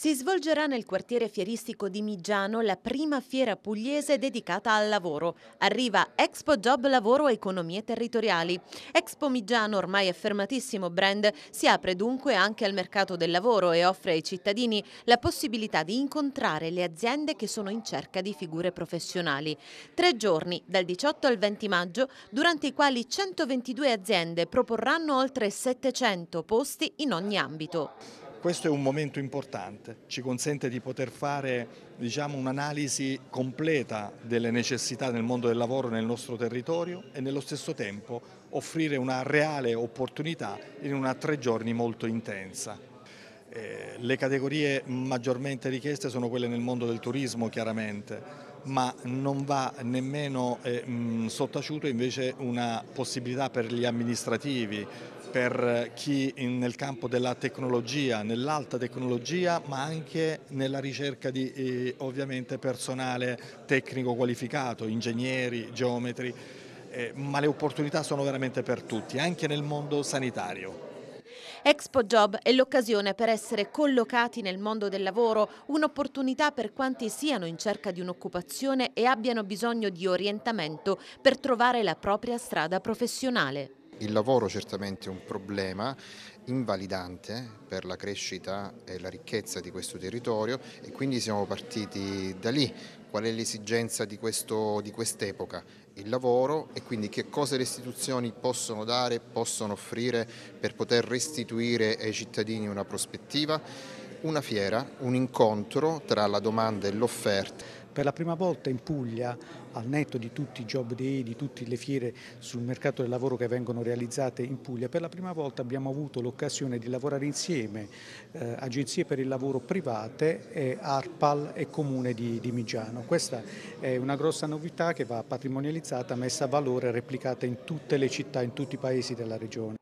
Si svolgerà nel quartiere fieristico di Migiano la prima fiera pugliese dedicata al lavoro. Arriva Expo Job Lavoro Economie Territoriali. Expo Migiano, ormai affermatissimo brand, si apre dunque anche al mercato del lavoro e offre ai cittadini la possibilità di incontrare le aziende che sono in cerca di figure professionali. Tre giorni, dal 18 al 20 maggio, durante i quali 122 aziende proporranno oltre 700 posti in ogni ambito. Questo è un momento importante, ci consente di poter fare diciamo, un'analisi completa delle necessità nel mondo del lavoro nel nostro territorio e nello stesso tempo offrire una reale opportunità in una tre giorni molto intensa. Eh, le categorie maggiormente richieste sono quelle nel mondo del turismo chiaramente, ma non va nemmeno eh, mh, mm, sottaciuto invece una possibilità per gli amministrativi, per chi in, nel campo della tecnologia, nell'alta tecnologia, ma anche nella ricerca di eh, ovviamente personale tecnico qualificato, ingegneri, geometri, eh, ma le opportunità sono veramente per tutti, anche nel mondo sanitario. Expo Job è l'occasione per essere collocati nel mondo del lavoro, un'opportunità per quanti siano in cerca di un'occupazione e abbiano bisogno di orientamento per trovare la propria strada professionale il lavoro certamente è un problema invalidante per la crescita e la ricchezza di questo territorio e quindi siamo partiti da lì. Qual è l'esigenza di quest'epoca? il lavoro e quindi che cosa le istituzioni possono dare, possono offrire per poter restituire ai cittadini una prospettiva? Una fiera, un incontro tra la domanda e l'offerta per la prima volta in Puglia, al netto di tutti i job day, di tutte le fiere sul mercato del lavoro che vengono realizzate in Puglia, per la prima volta abbiamo avuto l'occasione di lavorare insieme eh, agenzie per il lavoro private, eh, ARPAL e Comune di, di Migiano. Questa è una grossa novità che va patrimonializzata, messa a valore e replicata in tutte le città, in tutti i paesi della regione.